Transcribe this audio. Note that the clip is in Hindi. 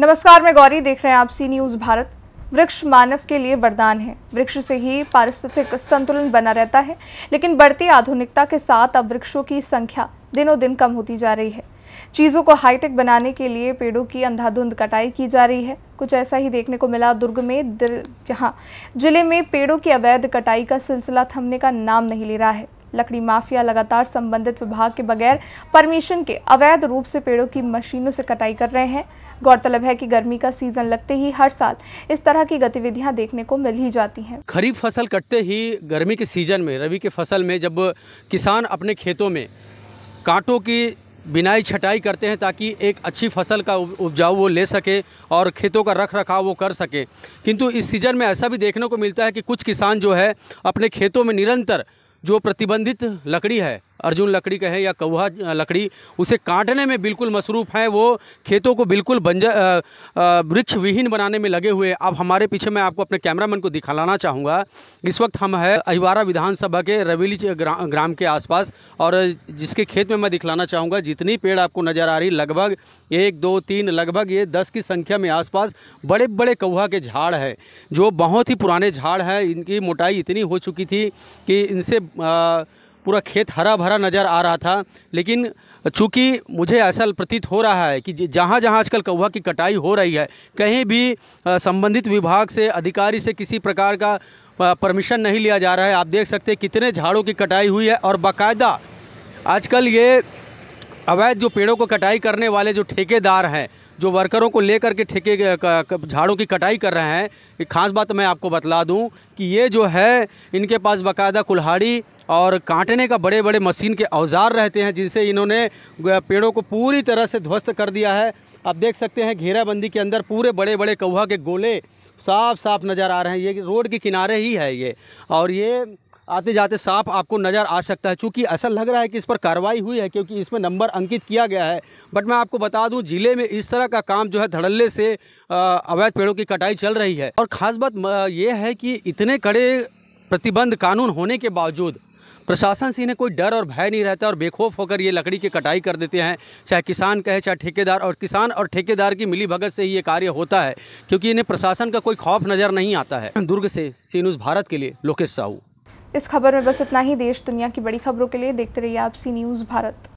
नमस्कार मैं गौरी देख रहे हैं आप सी न्यूज़ भारत वृक्ष मानव के लिए वरदान है वृक्ष से ही पारिस्थितिक संतुलन बना रहता है लेकिन बढ़ती आधुनिकता के साथ अब वृक्षों की संख्या दिनों दिन कम होती जा रही है चीज़ों को हाईटेक बनाने के लिए पेड़ों की अंधाधुंध कटाई की जा रही है कुछ ऐसा ही देखने को मिला दुर्ग में जहाँ जिले में पेड़ों की अवैध कटाई का सिलसिला थमने का नाम नहीं ले रहा है लकड़ी माफिया लगातार संबंधित विभाग के बगैर परमिशन के अवैध रूप से पेड़ों की मशीनों से कटाई कर रहे हैं गौरतलब है कि गर्मी का सीजन लगते ही हर साल इस तरह की गतिविधियां देखने को मिल ही जाती हैं खरीफ फसल कटते ही गर्मी के सीजन में रबी के फसल में जब किसान अपने खेतों में कांटों की बिनाई छटाई करते हैं ताकि एक अच्छी फसल का उपजाऊ वो ले सके और खेतों का रख रखाव वो कर सके किंतु इस सीज़न में ऐसा भी देखने को मिलता है कि कुछ किसान जो है अपने खेतों में निरंतर जो प्रतिबंधित लकड़ी है अर्जुन लकड़ी कहें या कौहा लकड़ी उसे काटने में बिल्कुल मसरूफ़ हैं वो खेतों को बिल्कुल बंजर वृक्ष विहीन बनाने में लगे हुए अब हमारे पीछे मैं आपको अपने कैमरामैन को दिखाना चाहूँगा इस वक्त हम है अहिवारा विधानसभा के रवेली ग्रा, ग्राम के आसपास और जिसके खेत में मैं दिखलाना चाहूँगा जितनी पेड़ आपको नज़र आ रही लगभग एक दो तीन लगभग ये दस की संख्या में आसपास बड़े बड़े कौआ के झाड़ है जो बहुत ही पुराने झाड़ हैं इनकी मोटाई इतनी हो चुकी थी कि इनसे पूरा खेत हरा भरा नज़र आ रहा था लेकिन चूँकि मुझे ऐसा प्रतीत हो रहा है कि जहाँ जहाँ आजकल कौवा की कटाई हो रही है कहीं भी संबंधित विभाग से अधिकारी से किसी प्रकार का परमिशन नहीं लिया जा रहा है आप देख सकते हैं कितने झाड़ों की कटाई हुई है और बाकायदा आजकल ये अवैध जो पेड़ों को कटाई करने वाले जो ठेकेदार हैं जो वर्करों को लेकर के ठेके झाड़ों की कटाई कर रहे हैं एक खास बात मैं आपको बतला दूं कि ये जो है इनके पास बाकायदा कुल्हाड़ी और काटने का बड़े बड़े मशीन के औजार रहते हैं जिनसे इन्होंने पेड़ों को पूरी तरह से ध्वस्त कर दिया है आप देख सकते हैं घेराबंदी के अंदर पूरे बड़े बड़े कौवा के गोले साफ साफ नज़र आ रहे हैं ये रोड के किनारे ही है ये और ये आते जाते साफ़ आपको नज़र आ सकता है चूँकि ऐसा लग रहा है कि इस पर कार्रवाई हुई है क्योंकि इसमें नंबर अंकित किया गया है बट मैं आपको बता दूं ज़िले में इस तरह का काम जो है धड़ल्ले से अवैध पेड़ों की कटाई चल रही है और ख़ास बात यह है कि इतने कड़े प्रतिबंध कानून होने के बावजूद प्रशासन से इन्हें कोई डर और भय नहीं रहता और बेखौफ होकर ये लकड़ी की कटाई कर देते हैं चाहे किसान कहे चाहे ठेकेदार और किसान और ठेकेदार की मिली भगत से ही ये कार्य होता है क्योंकि इन्हें प्रशासन का कोई खौफ नज़र नहीं आता है दुर्ग से सीनूज भारत के लिए लोकेश साहू इस खबर में बस इतना ही देश दुनिया की बड़ी खबरों के लिए देखते रहिए आपसी न्यूज़ भारत